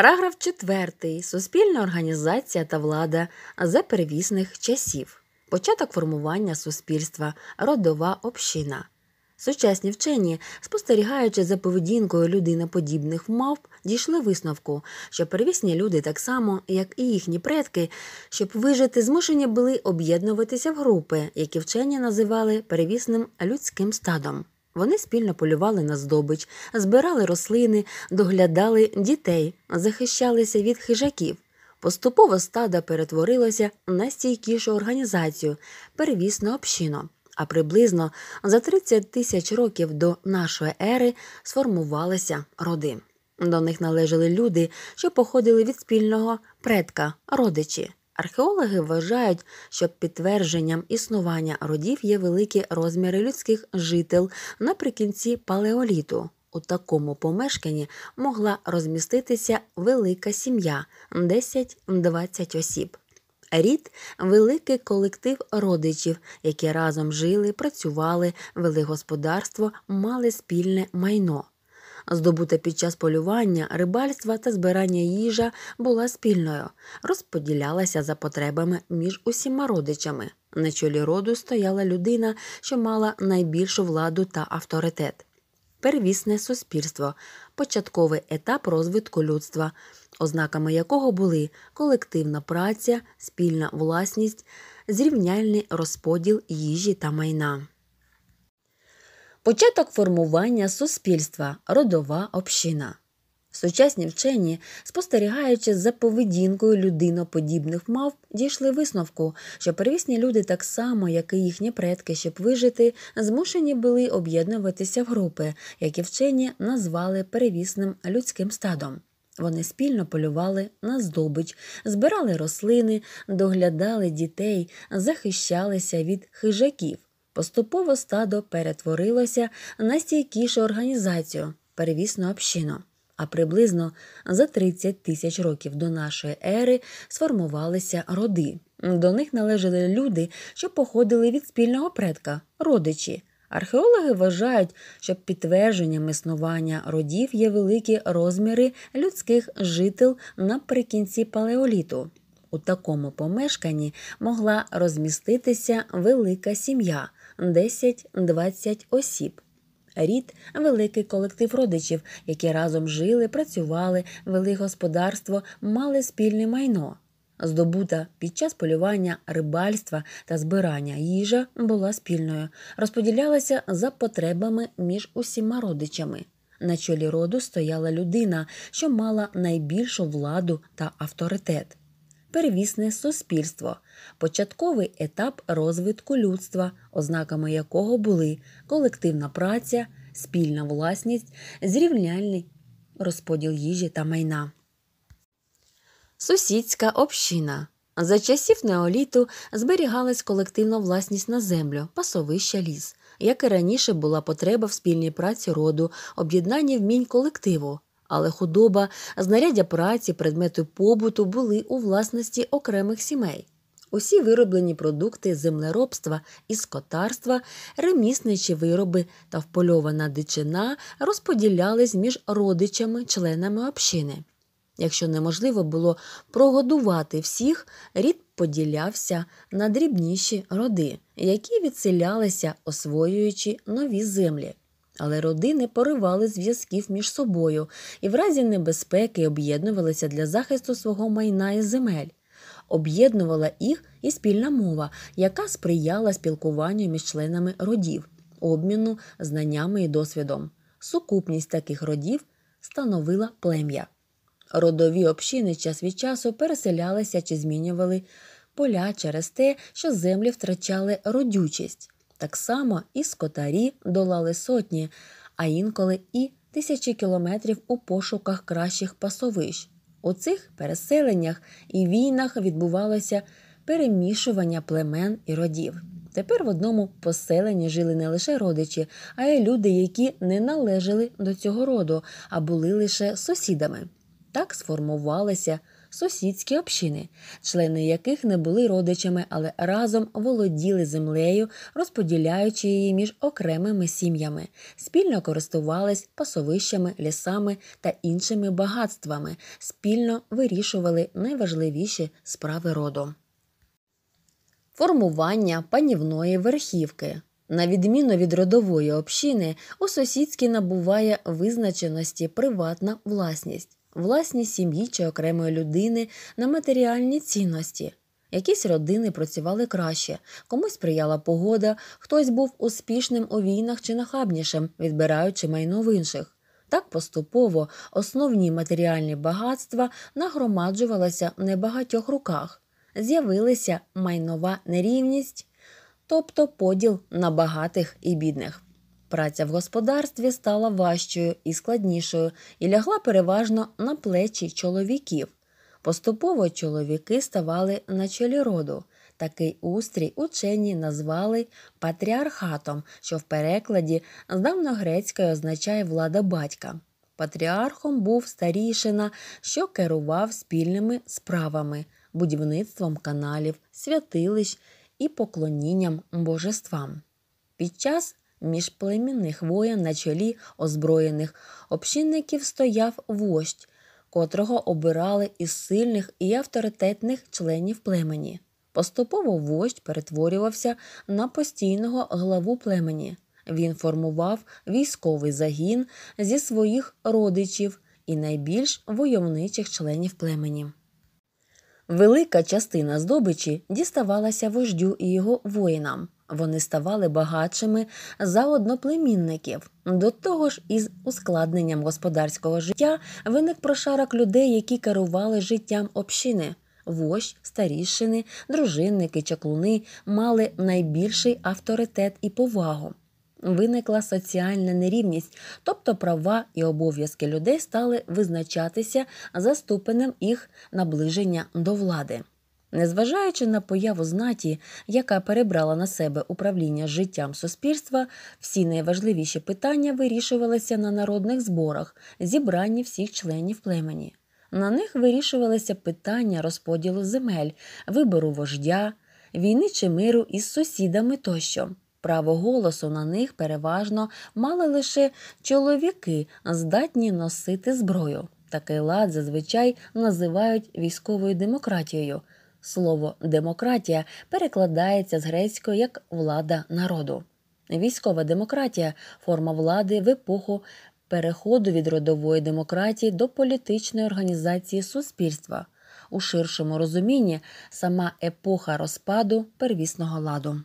Параграф 4. Суспільна організація та влада за перевісних часів. Початок формування суспільства, родова община. Сучасні вчені, спостерігаючи за поведінкою людиноподібних мавп, дійшли висновку, що перевісні люди, так само, як і їхні предки, щоб вижити, змушені були об'єднуватися в групи, які вчені називали перевісним людським стадом. Вони спільно полювали на здобич, збирали рослини, доглядали дітей, захищалися від хижаків. Поступово стада перетворилося на стійкішу організацію, первісну общину, а приблизно за 30 тисяч років до нашої ери сформувалися роди. До них належали люди, що походили від спільного предка, родичі. Археологи вважають, що підтвердженням існування родів є великі розміри людських жител наприкінці палеоліту. У такому помешканні могла розміститися велика сім'я 10-20 осіб. Рід великий колектив родичів, які разом жили, працювали, вели господарство, мали спільне майно здобута під час полювання, рибальства та збирання їжа була спільною, розподілялася за потребами між усіма родичами. На чолі роду стояла людина, що мала найбільшу владу та авторитет. Первісне суспільство, початковий етап розвитку людства, ознаками якого були колективна праця, спільна власність, зрівняльний розподіл їжі та майна. Початок формування суспільства, родова община. Сучасні вчені, спостерігаючи за поведінкою людиноподібних мав, дійшли висновку, що первісні люди, так само, як і їхні предки, щоб вижити, змушені були об'єднуватися в групи, які вчені назвали перевісним людським стадом. Вони спільно полювали на здобич, збирали рослини, доглядали дітей, захищалися від хижаків. Поступово стадо перетворилося на стійкішу організацію, перевісну общину, а приблизно за 30 тисяч років до нашої ери сформувалися роди. До них належали люди, що походили від спільного предка, родичі. Археологи вважають, що підтвердженням існування родів є великі розміри людських жител наприкінці палеоліту. У такому помешканні могла розміститися велика сім'я. 10-20 осіб. Рід великий колектив родичів, які разом жили, працювали, вели господарство, мали спільне майно. Здобута під час полювання рибальства та збирання їжа була спільною, розподілялася за потребами між усіма родичами. На чолі роду стояла людина, що мала найбільшу владу та авторитет первісне суспільство, початковий етап розвитку людства, ознаками якого були колективна праця, спільна власність, зрівняльний розподіл їжі та майна. Сусідська община. За часів неоліту зберігалась колективна власність на землю, пасовища ліс, як і раніше була потреба в спільній праці роду, об'єднанні вмінь колективу але худоба, знаряддя праці, предмети побуту були у власності окремих сімей. Усі вироблені продукти землеробства і скотарства, ремісничі вироби та впольована дичина розподілялись між родичами, членами общини. Якщо неможливо було прогодувати всіх, рід поділявся на дрібніші роди, які відселялися, освоюючи нові землі але родини поривали зв'язків між собою і в разі небезпеки об'єднувалися для захисту свого майна і земель. Об'єднувала їх і спільна мова, яка сприяла спілкуванню між членами родів, обміну знаннями і досвідом. Сукупність таких родів становила плем'я. Родові общини час від часу переселялися чи змінювали поля через те, що землі втрачали родючість. Так само і скотарі долали сотні, а інколи і тисячі кілометрів у пошуках кращих пасовищ. У цих переселеннях і війнах відбувалося перемішування племен і родів. Тепер в одному поселенні жили не лише родичі, а й люди, які не належали до цього роду, а були лише сусідами. Так сформувалися сусідські общини, члени яких не були родичами, але разом володіли землею, розподіляючи її між окремими сім'ями, спільно користувались пасовищами, лісами та іншими багатствами, спільно вирішували найважливіші справи роду. Формування панівної верхівки. На відміну від родової общини, у сусідській набуває визначеності приватна власність власні сім'ї чи окремої людини на матеріальні цінності. Якісь родини працювали краще, комусь сприяла погода, хтось був успішним у війнах чи нахабнішим, відбираючи майно в інших. Так поступово основні матеріальні багатства нагромаджувалися в небагатьох руках, з'явилася майнова нерівність, тобто поділ на багатих і бідних. Праця в господарстві стала важчою і складнішою і лягла переважно на плечі чоловіків. Поступово чоловіки ставали на чолі роду. Такий устрій учені назвали патріархатом, що в перекладі з давньогрецької означає влада батька. Патріархом був старішина, що керував спільними справами, будівництвом каналів, святилищ і поклонінням божествам. Під час міжплемінних воєн на чолі озброєних общинників стояв вождь, котрого обирали із сильних і авторитетних членів племені. Поступово вождь перетворювався на постійного главу племені. Він формував військовий загін зі своїх родичів і найбільш войовничих членів племені. Велика частина здобичі діставалася вождю і його воїнам. Вони ставали багатшими за одноплемінників. До того ж, із ускладненням господарського життя виник прошарок людей, які керували життям общини. Вощ, старішини, дружинники, чаклуни мали найбільший авторитет і повагу. Виникла соціальна нерівність, тобто права і обов'язки людей стали визначатися за ступенем їх наближення до влади. Незважаючи на появу знаті, яка перебрала на себе управління життям суспільства, всі найважливіші питання вирішувалися на народних зборах, зібранні всіх членів племені. На них вирішувалися питання розподілу земель, вибору вождя, війни чи миру із сусідами тощо. Право голосу на них переважно мали лише чоловіки, здатні носити зброю. Такий лад зазвичай називають військовою демократією. Слово демократія перекладається з грецької як влада народу. Військова демократія форма влади в епоху переходу від родової демократії до політичної організації суспільства. У ширшому розумінні сама епоха розпаду первісного ладу.